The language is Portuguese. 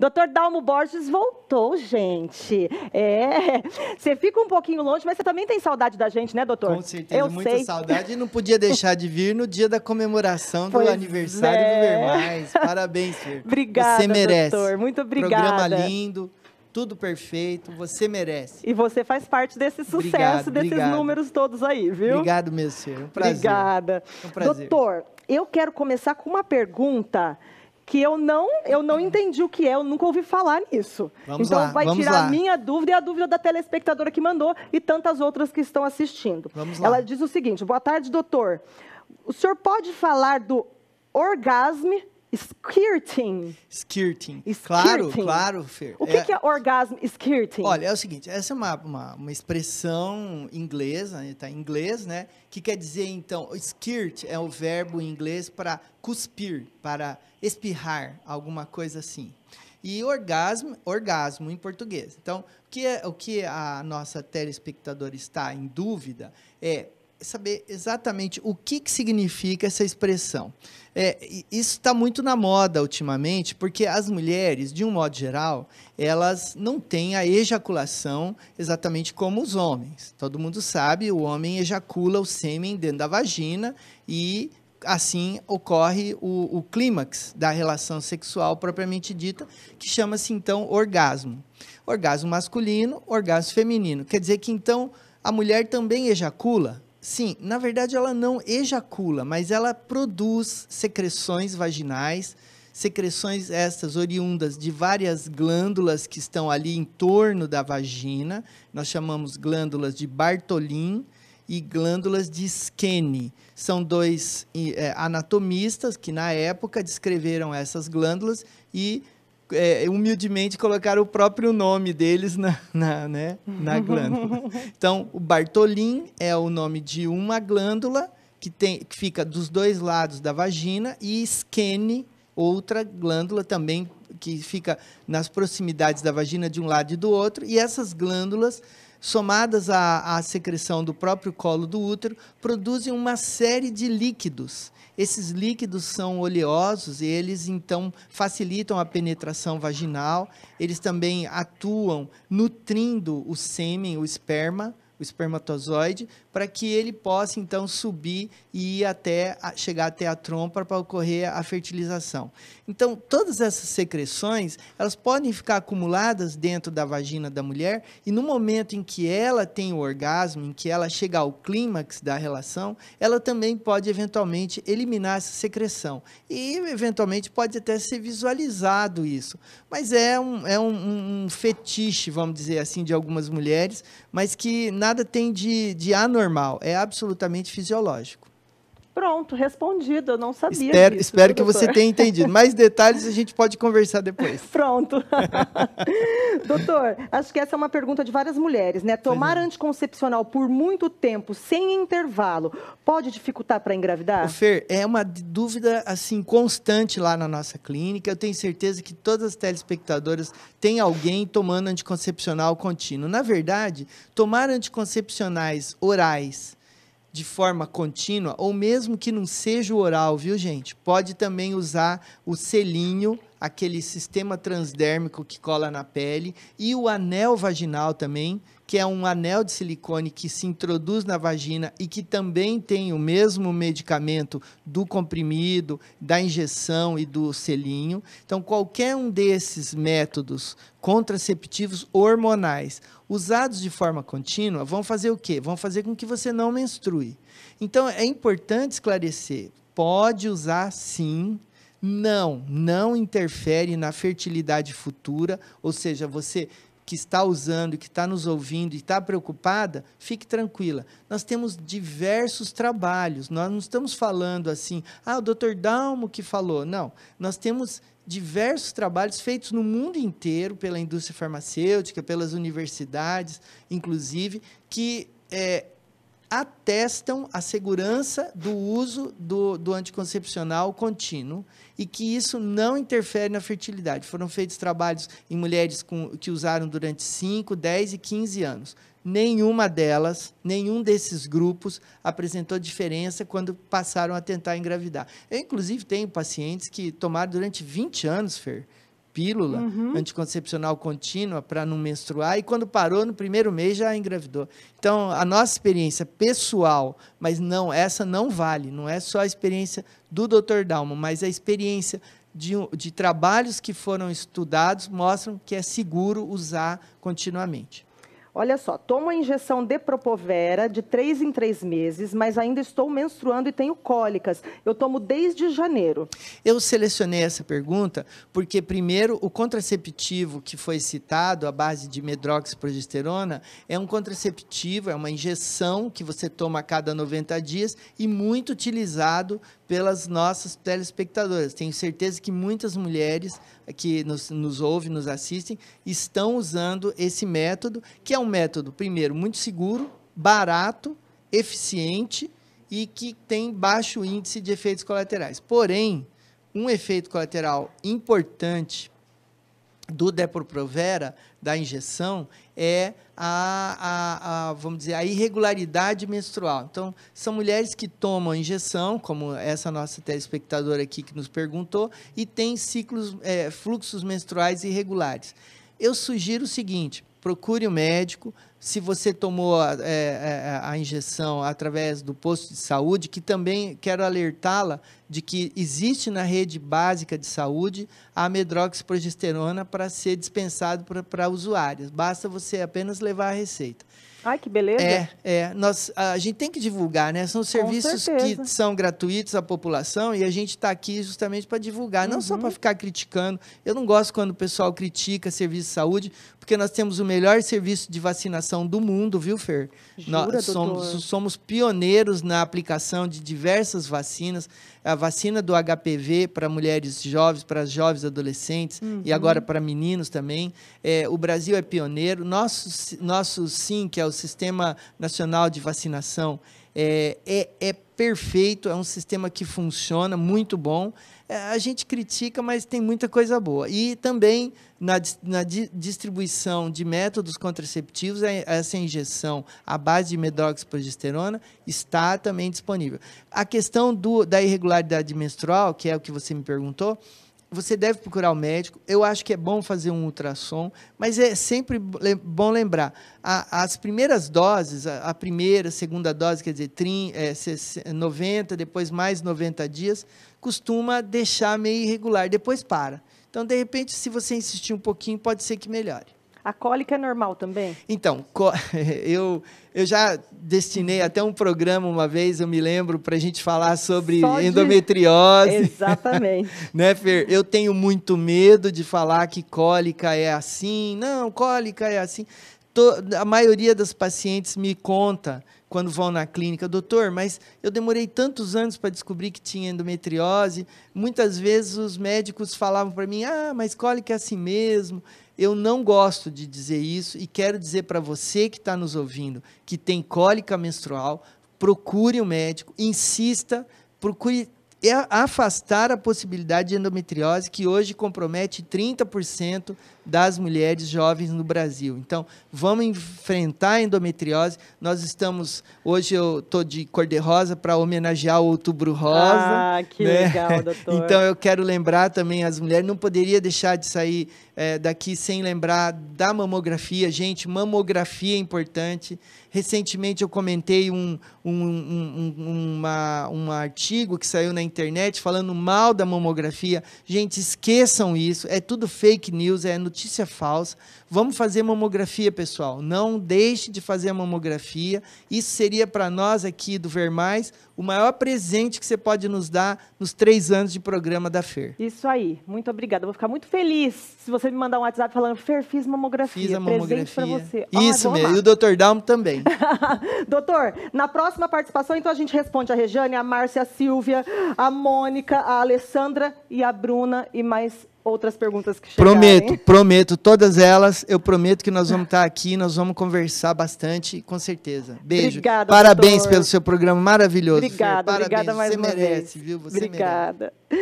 Doutor Dalmo Borges voltou, gente. É. Você fica um pouquinho longe, mas você também tem saudade da gente, né, doutor? Com certeza, Eu muita sei. saudade. E não podia deixar de vir no dia da comemoração pois do aniversário é. do Vermais. Parabéns, Fer. Obrigada, você merece. doutor. Muito obrigada. Programa lindo tudo perfeito, você merece. E você faz parte desse sucesso, obrigado, desses obrigado. números todos aí, viu? Obrigado, meu senhor. Um prazer. Obrigada. Um prazer. Doutor, eu quero começar com uma pergunta que eu não, eu não entendi o que é, eu nunca ouvi falar nisso. Vamos então lá, vai tirar lá. a minha dúvida e a dúvida da telespectadora que mandou e tantas outras que estão assistindo. Vamos Ela diz o seguinte: Boa tarde, doutor. O senhor pode falar do orgasmo? Skirting. Skirting. Skirting. Claro, claro, Fer. O que é, que é orgasmo skirting? Olha, é o seguinte, essa é uma, uma, uma expressão inglesa, está né, em inglês, né? Que quer dizer, então, skirt é o verbo em inglês para cuspir, para espirrar, alguma coisa assim. E orgasmo, orgasmo em português. Então, o que, é, o que a nossa telespectadora está em dúvida é saber exatamente o que, que significa essa expressão. É, isso está muito na moda ultimamente, porque as mulheres, de um modo geral, elas não têm a ejaculação exatamente como os homens. Todo mundo sabe, o homem ejacula o sêmen dentro da vagina e assim ocorre o, o clímax da relação sexual propriamente dita, que chama-se então orgasmo. Orgasmo masculino, orgasmo feminino. Quer dizer que então a mulher também ejacula? Sim, na verdade ela não ejacula, mas ela produz secreções vaginais, secreções estas oriundas de várias glândulas que estão ali em torno da vagina. Nós chamamos glândulas de Bartolin e glândulas de Skene. São dois é, anatomistas que na época descreveram essas glândulas e é, humildemente colocaram o próprio nome deles na, na, né, na glândula. Então, o Bartolin é o nome de uma glândula que, tem, que fica dos dois lados da vagina e Skene, outra glândula também que fica nas proximidades da vagina de um lado e do outro. E essas glândulas somadas à, à secreção do próprio colo do útero, produzem uma série de líquidos. Esses líquidos são oleosos e eles então facilitam a penetração vaginal. Eles também atuam nutrindo o sêmen, o esperma, o espermatozoide, para que ele possa então subir e ir até chegar até a trompa para ocorrer a fertilização. Então, todas essas secreções, elas podem ficar acumuladas dentro da vagina da mulher e no momento em que ela tem o orgasmo, em que ela chega ao clímax da relação, ela também pode eventualmente eliminar essa secreção. E eventualmente pode até ser visualizado isso. Mas é um, é um, um fetiche, vamos dizer assim, de algumas mulheres, mas que na nada tem de, de anormal, é absolutamente fisiológico. Pronto, respondido, eu não sabia. Espero, disso, espero que você tenha entendido. Mais detalhes a gente pode conversar depois. Pronto. doutor, acho que essa é uma pergunta de várias mulheres, né? É. Tomar anticoncepcional por muito tempo, sem intervalo, pode dificultar para engravidar? O Fer, é uma dúvida assim constante lá na nossa clínica. Eu tenho certeza que todas as telespectadoras têm alguém tomando anticoncepcional contínuo. Na verdade, tomar anticoncepcionais orais de forma contínua, ou mesmo que não seja oral, viu, gente? Pode também usar o selinho aquele sistema transdérmico que cola na pele, e o anel vaginal também, que é um anel de silicone que se introduz na vagina e que também tem o mesmo medicamento do comprimido, da injeção e do selinho. Então, qualquer um desses métodos contraceptivos hormonais usados de forma contínua vão fazer o quê? Vão fazer com que você não menstrue. Então, é importante esclarecer. Pode usar sim não, não interfere na fertilidade futura, ou seja, você que está usando, que está nos ouvindo e está preocupada, fique tranquila. Nós temos diversos trabalhos, nós não estamos falando assim, ah, o doutor Dalmo que falou. Não, nós temos diversos trabalhos feitos no mundo inteiro pela indústria farmacêutica, pelas universidades, inclusive, que é, atestam a segurança do uso do, do anticoncepcional contínuo e que isso não interfere na fertilidade. Foram feitos trabalhos em mulheres com, que usaram durante 5, 10 e 15 anos. Nenhuma delas, nenhum desses grupos apresentou diferença quando passaram a tentar engravidar. Eu, inclusive, tenho pacientes que tomaram durante 20 anos, Fer, pílula uhum. anticoncepcional contínua para não menstruar e quando parou no primeiro mês já engravidou. Então, a nossa experiência pessoal, mas não, essa não vale, não é só a experiência do Dr. Dalma, mas a experiência de, de trabalhos que foram estudados mostram que é seguro usar continuamente. Olha só, tomo a injeção de propovera de três em três meses, mas ainda estou menstruando e tenho cólicas. Eu tomo desde janeiro. Eu selecionei essa pergunta porque, primeiro, o contraceptivo que foi citado, a base de medroxiprogesterona, é um contraceptivo, é uma injeção que você toma a cada 90 dias e muito utilizado pelas nossas telespectadoras. Tenho certeza que muitas mulheres que nos, nos ouvem, nos assistem, estão usando esse método, que é um método, primeiro, muito seguro, barato, eficiente e que tem baixo índice de efeitos colaterais. Porém, um efeito colateral importante do Depo-Provera, da injeção, é a, a, a, vamos dizer, a irregularidade menstrual. Então, são mulheres que tomam injeção, como essa nossa telespectadora aqui que nos perguntou, e têm ciclos, é, fluxos menstruais irregulares. Eu sugiro o seguinte, procure o um médico, se você tomou a, a, é, é, é, a, injeção através do posto de saúde, que também quero alertá-la de que existe na rede básica de saúde a progesterona para ser dispensado para usuários. Basta você apenas levar a receita. Ai, que beleza. É, é. Nós, a gente tem que divulgar, né? São serviços que são gratuitos à população e a gente está aqui justamente para divulgar, uhum. não só para uhum. ficar criticando. Eu não gosto quando o pessoal critica serviço de saúde, porque nós temos o melhor serviço de vacinação do mundo, viu, Fer? Jura, nós somos, somos pioneiros na aplicação de diversas vacinas a vacina do HPV para mulheres jovens, para jovens adolescentes uhum. e agora para meninos também. É, o Brasil é pioneiro. Nosso, nosso SIM, que é o Sistema Nacional de Vacinação, é, é, é, perfeito, é um sistema que funciona muito bom. É, a gente critica, mas tem muita coisa boa. E também na, na di, distribuição de métodos contraceptivos, é, essa injeção à base de medroxiprogesterona está também disponível. A questão do, da irregularidade menstrual, que é o que você me perguntou, você deve procurar o médico. Eu acho que é bom fazer um ultrassom, mas é sempre bom lembrar: a, as primeiras doses, a, a, primeira, segunda dose, quer dizer, 30, é, 90, depois mais 90 dias, costuma deixar meio irregular, depois para. Então, de repente, se você insistir um pouquinho, pode ser que melhore. A cólica é normal também? Então, eu, eu já destinei até um programa uma vez, eu me lembro, para a gente falar sobre de... endometriose. Exatamente. né, Fer? Eu tenho muito medo de falar que cólica é assim. Não, cólica é assim a maioria das pacientes me conta quando vão na clínica, doutor, mas eu demorei tantos anos para descobrir que tinha endometriose. Muitas vezes os médicos falavam para mim: "Ah, mas cólica é assim mesmo". Eu não gosto de dizer isso e quero dizer para você que está nos ouvindo que tem cólica menstrual, procure o um médico, insista, procure é afastar a possibilidade de endometriose que hoje compromete 30% das mulheres jovens no Brasil. Então, vamos enfrentar a endometriose. Nós estamos hoje eu estou de cor de rosa para homenagear o Outubro Rosa. Ah, que né? legal, doutor. Então, eu quero lembrar também as mulheres. Não poderia deixar de sair é, daqui sem lembrar da mamografia, gente. Mamografia é importante. Recentemente eu comentei um, um, um, uma, um artigo que saiu na internet falando mal da mamografia. Gente, esqueçam isso. É tudo fake news, é notícia falsa. Vamos fazer mamografia, pessoal. Não deixe de fazer a mamografia. Isso seria para nós aqui do Ver Mais o maior presente que você pode nos dar nos três anos de programa da FER. Isso aí. Muito obrigada. vou ficar muito feliz se você me mandar um WhatsApp falando FER, fiz mamografia. Fiz a mamografia. Presente você. Ah, isso ah, mesmo. E o Dr. Dalmo também. Doutor, na próxima participação, então a gente responde a Rejane, a Márcia, a Silvia, a Mônica, a Alessandra e a Bruna e mais outras perguntas que chegaram. Prometo, prometo, todas elas. Eu prometo que nós vamos estar aqui, nós vamos conversar bastante, com certeza. Beijo. Obrigada, Parabéns doutor. pelo seu programa maravilhoso. Obrigada, Parabéns. obrigada mais Você uma merece, vez. viu? Você obrigada. Merece.